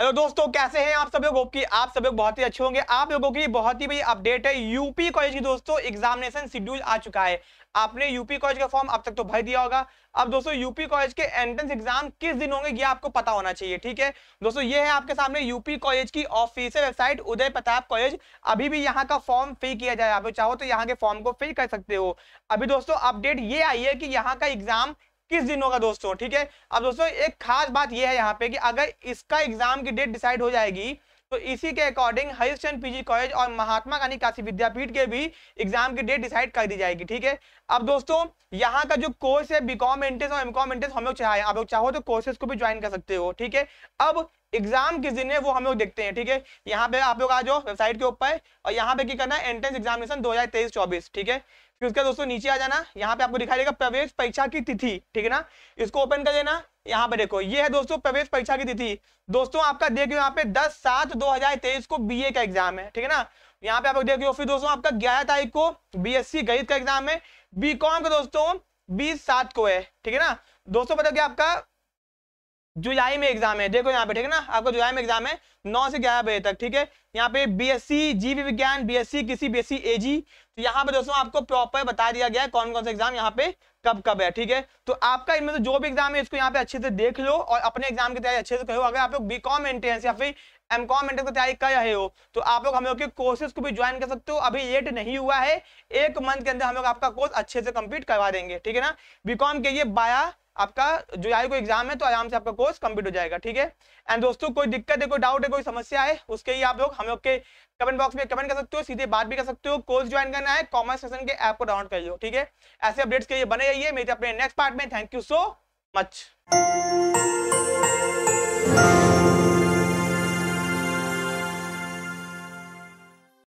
hello दोस्तों कैसे हैं आप सब लोग की आप सब लोग बहुत ही अच्छे होंगे आप लोगों की बहुत ही बड़ी अपडेट है यूपी कॉलेज की दोस्तों एग्जामिनेशन शेड्यूल आ चुका है आपने यूपी कॉलेज का फॉर्म अब तक तो भर दिया होगा अब दोस्तों यूपी कॉलेज के एंट्रेंस एग्जाम किस दिन होंगे ये आपको पता होना चाहिए ठीक है दोस्तों ये है आपके सामने यूपी कॉलेज की official website Uday Pratap college अभी भी यहाँ का फॉर्म फिल किया जाए आप चाहो तो यहाँ के फॉर्म को फिल कर सकते हो अभी दोस्तों अपडेट ये आई है कि यहाँ का एग्जाम किस दिन होगा दोस्तों ठीक है अब दोस्तों एक खास बात यह है यहाँ पे कि अगर इसका एग्जाम की डेट डिसाइड हो जाएगी तो इसी के अकॉर्डिंग हरिश्चंद पीजी कॉलेज और महात्मा गांधी काशी विद्यापीठ के भी एग्जाम की डेट डिसाइड कर दी जाएगी ठीक है अब दोस्तों यहाँ का जो कोर्स है बीकॉम एंट्रेंस और एमकॉम एंट्रेंस हम लोग चाहे आप लोग चाहो तो कोर्सेज को भी ज्वाइन कर सकते हो ठीक है अब एग्जाम किस दिन है वो हम लोग देखते हैं ठीक है यहाँ पे आप लोग आ जाओ वेबसाइट के ऊपर और यहाँ पे की करना है एंट्रेंस एग्जामिनेशन दो हजार ठीक है फिर उसके दोस्तों नीचे आ जाना यहाँ पे आपको दिखाई देगा प्रवेश परीक्षा की तिथि ठीक है ना इसको ओपन कर लेना यहाँ पे देखो ये है दोस्तों प्रवेश परीक्षा की तिथि दोस्तों आपका देख यहाँ पे दस सात दो हजार तेईस को ए का एग्जाम है ठीक है ना यहाँ पे आप देख फिर दोस्तों आपका ग्यारह तारीख को सी गणित का एग्जाम है बीकॉम का दोस्तों बीस सात को है ठीक है ना दोस्तों पता क्या आपका जुलाई में एग्जाम है देखो यहाँ पे ठीक है ना आपको जुलाई में एग्जाम है नौ से ग्यारह बजे तक ठीक है यहाँ पे बीएससी जीव विज्ञान बीएससी किसी बीएससी एजी तो यहाँ पे दोस्तों आपको प्रॉपर बता दिया गया है कौन कौन सा एग्जाम यहाँ पे कब कब है ठीक है तो आपका इनमें से जो भी एग्जाम है इसको यहाँ पे अच्छे से देख लो और अपने एग्जाम की तैयारी अच्छे से करो अगर आप लोग बी कॉम एंट्रेंस या फिर एम कॉम एंट्रेंस की तैयारी कर रहे हो तो आप लोग हम लोग के कोर्सेज को भी ज्वाइन कर सकते हो अभी लेट नहीं हुआ है एक मंथ के अंदर हम लोग आपका कोर्स अच्छे से कंप्लीट करवा देंगे ठीक है ना बी कॉम के लिए बारह आपका जुलाई को एग्जाम है तो आराम से आपका कोर्स कंप्लीट हो जाएगा ठीक है एंड दोस्तों कोई दिक्कत है कोई डाउट है कोई समस्या है उसके लिए आप लोग हम लोग के कमेंट बॉक्स में कमेंट कर सकते हो सीधे बात भी कर सकते हो कोर्स ज्वाइन करना है कॉमर्स सेशन के ऐप को डाउनलोड कर लो ठीक है ऐसे अपडेट्स के लिए बने रहिए मेरे अपने नेक्स्ट पार्ट में थैंक यू सो मच